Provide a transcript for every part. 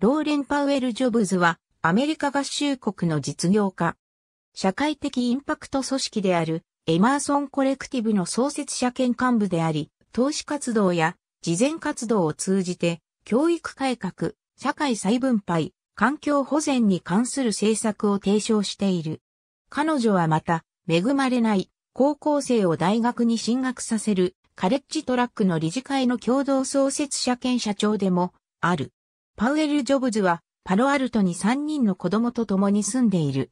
ローレン・パウエル・ジョブズはアメリカ合衆国の実業家。社会的インパクト組織であるエマーソン・コレクティブの創設者兼幹部であり、投資活動や慈善活動を通じて教育改革、社会再分配、環境保全に関する政策を提唱している。彼女はまた、恵まれない高校生を大学に進学させるカレッジトラックの理事会の共同創設者兼社長でもある。パウエル・ジョブズはパロアルトに3人の子供と共に住んでいる。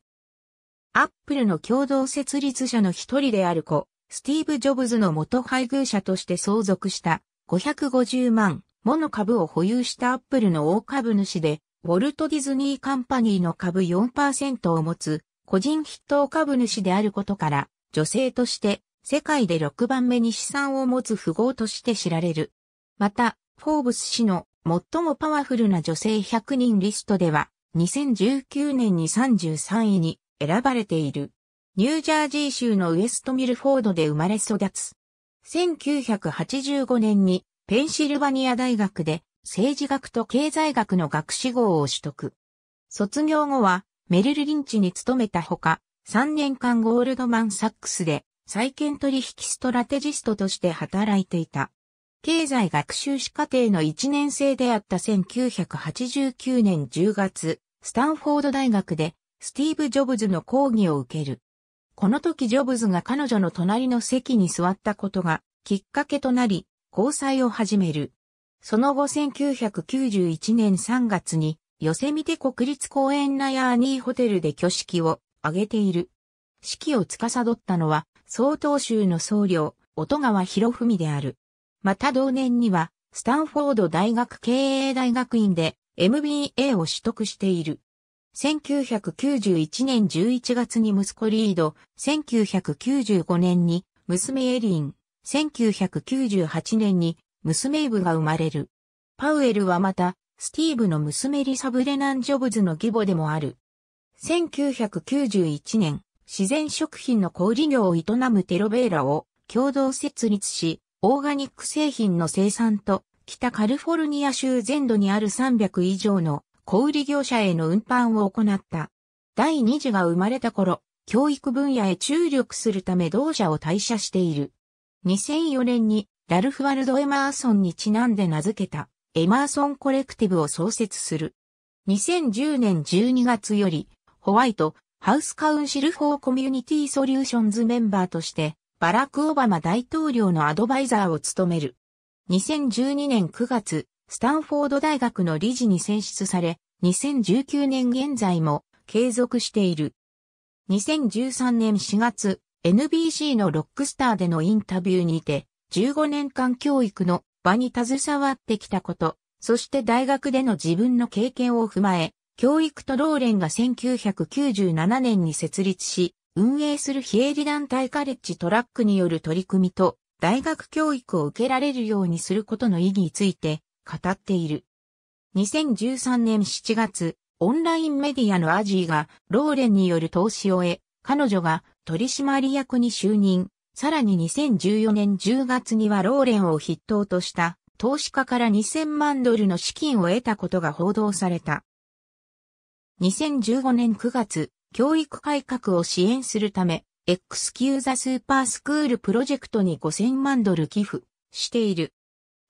アップルの共同設立者の一人である子、スティーブ・ジョブズの元配偶者として相続した550万もの株を保有したアップルの大株主で、ウォルト・ディズニー・カンパニーの株4%を持つ個人筆頭株主であることから、女性として世界で6番目に資産を持つ富豪として知られる。また、フォーブス氏の最もパワフルな女性100人リストでは、2019年に33位に選ばれている。ニュージャージー州のウエストミルフォードで生まれ育つ。1985年にペンシルバニア大学で政治学と経済学の学士号を取得。卒業後はメリル・リンチに勤めたほか、3年間ゴールドマン・サックスで再建取引ストラテジストとして働いていた。経済学習士課程の1年生であった1989年10月、スタンフォード大学でスティーブ・ジョブズの講義を受ける。この時ジョブズが彼女の隣の席に座ったことがきっかけとなり、交際を始める。その後1991年3月に、ヨセミテ国立公園ナヤーニーホテルで挙式を挙げている。式を司ったのは、総統州の僧侶、音川博文である。また同年には、スタンフォード大学経営大学院で MBA を取得している。1991年11月に息子リード、1995年に娘エリン、1998年に娘イブが生まれる。パウエルはまた、スティーブの娘リサ・ブレナン・ジョブズの義母でもある。1991年、自然食品の小売業を営むテロベーラを共同設立し、オーガニック製品の生産と、北カルフォルニア州全土にある300以上の小売業者への運搬を行った。第2次が生まれた頃、教育分野へ注力するため同社を退社している。2004年にラルフ・ワルド・エマーソンにちなんで名付けたエマーソンコレクティブを創設する。2010年12月よりホワイトハウスカウンシル・フォー・コミュニティ・ソリューションズメンバーとしてバラク・オバマ大統領のアドバイザーを務める。2012年9月、スタンフォード大学の理事に選出され、2019年現在も継続している。2013年4月、NBC のロックスターでのインタビューにて、15年間教育の場に携わってきたこと、そして大学での自分の経験を踏まえ、教育とローレンが1997年に設立し、運営する非営利団体カレッジトラックによる取り組みと、大学教育を受けられるようにすることの意義について語っている。2013年7月、オンラインメディアのアジーがローレンによる投資を得、彼女が取締役に就任。さらに2014年10月にはローレンを筆頭とした投資家から2000万ドルの資金を得たことが報道された。2015年9月、教育改革を支援するため、XQ ザスーパースクールプロジェクトに5000万ドル寄付している。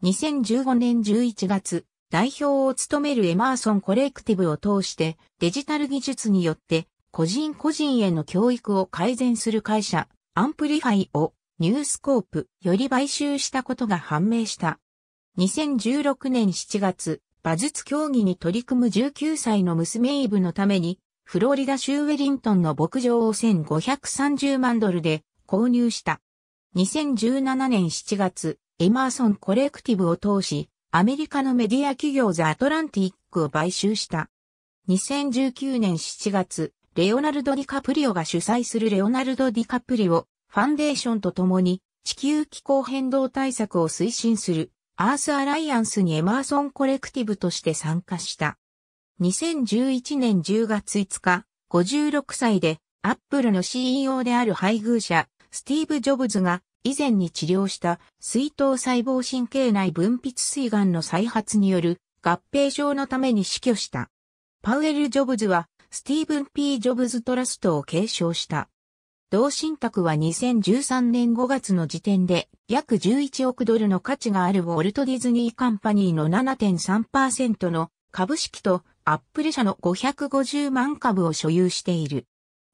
2015年11月、代表を務めるエマーソンコレクティブを通してデジタル技術によって個人個人への教育を改善する会社アンプリファイをニュースコープより買収したことが判明した。2016年7月、馬術競技に取り組む19歳の娘イブのためにフロリダ州ウェリントンの牧場を1530万ドルで購入した。2017年7月、エマーソンコレクティブを通し、アメリカのメディア企業ザ・アトランティックを買収した。2019年7月、レオナルド・ディカプリオが主催するレオナルド・ディカプリオファンデーションとともに地球気候変動対策を推進するアース・アライアンスにエマーソン・コレクティブとして参加した。2011年10月5日、56歳で、アップルの CEO である配偶者、スティーブ・ジョブズが、以前に治療した水頭細胞神経内分泌膵がんの再発による合併症のために死去した。パウエル・ジョブズは、スティーブン・ P・ ジョブズ・トラストを継承した。同信託は2013年5月の時点で約11億ドルの価値があるウォルト・ディズニー・カンパニーの7.3%の株式とアップル社の550万株を所有している。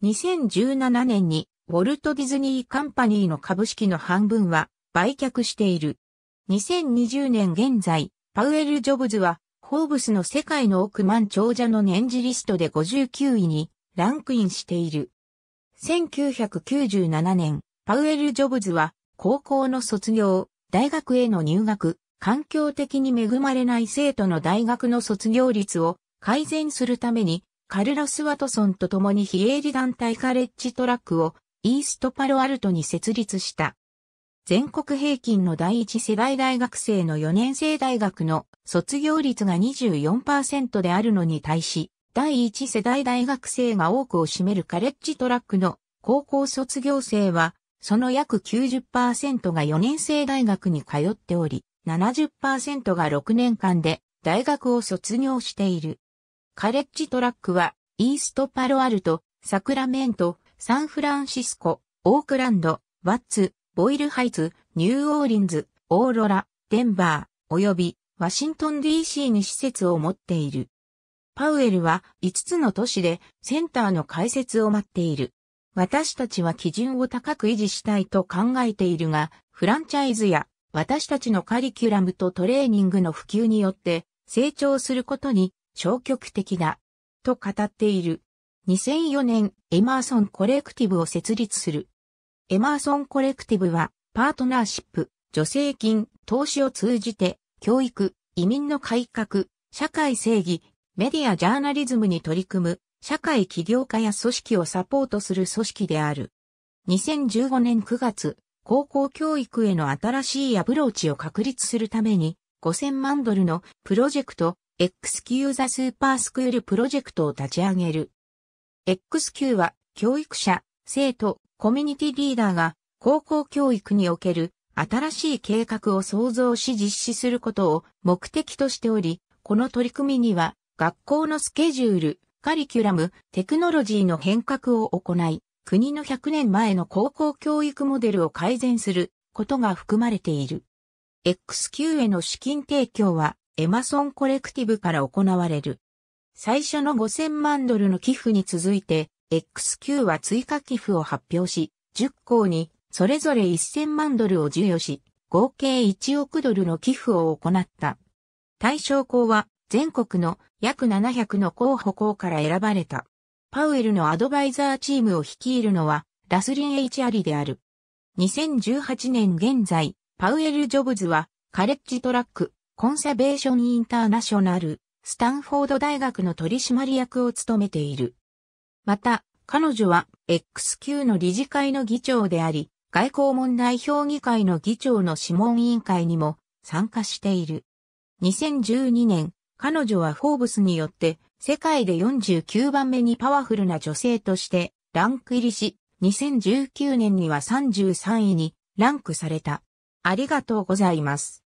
2017年にウォルト・ディズニー・カンパニーの株式の半分は売却している。2020年現在、パウエル・ジョブズは、ホーブスの世界の億万長者の年次リストで59位にランクインしている。1997年、パウエル・ジョブズは、高校の卒業、大学への入学、環境的に恵まれない生徒の大学の卒業率を改善するために、カルロス・ワトソンと共に非営利団体カレッジトラックをイーストパロアルトに設立した。全国平均の第一世代大学生の4年生大学の卒業率が24%であるのに対し、第一世代大学生が多くを占めるカレッジトラックの高校卒業生は、その約90%が4年生大学に通っており、70%が6年間で大学を卒業している。カレッジトラックは、イーストパロアルト、サクラメント、サンフランシスコ、オークランド、ワッツ、ボイルハイツ、ニューオーリンズ、オーロラ、デンバー、及びワシントン DC に施設を持っている。パウエルは5つの都市でセンターの開設を待っている。私たちは基準を高く維持したいと考えているが、フランチャイズや私たちのカリキュラムとトレーニングの普及によって成長することに消極的だ、と語っている。2004年、エマーソンコレクティブを設立する。エマーソンコレクティブは、パートナーシップ、助成金、投資を通じて、教育、移民の改革、社会正義、メディアジャーナリズムに取り組む、社会起業家や組織をサポートする組織である。2015年9月、高校教育への新しいアプローチを確立するために、5000万ドルのプロジェクト XQ ザスーパースクールプロジェクトを立ち上げる。XQ は教育者、生徒、コミュニティリーダーが高校教育における新しい計画を創造し実施することを目的としており、この取り組みには学校のスケジュール、カリキュラム、テクノロジーの変革を行い、国の100年前の高校教育モデルを改善することが含まれている。XQ への資金提供はエマソンコレクティブから行われる。最初の5000万ドルの寄付に続いて、XQ は追加寄付を発表し、10校にそれぞれ1000万ドルを授与し、合計1億ドルの寄付を行った。対象校は全国の約700の候補校から選ばれた。パウエルのアドバイザーチームを率いるのはラスリン・エイチ・アリである。2018年現在、パウエル・ジョブズはカレッジトラック、コンサベーションインターナショナル、スタンフォード大学の取締役を務めている。また、彼女は XQ の理事会の議長であり、外交問題評議会の議長の諮問委員会にも参加している。2012年、彼女はフォーブスによって世界で49番目にパワフルな女性としてランク入りし、2019年には33位にランクされた。ありがとうございます。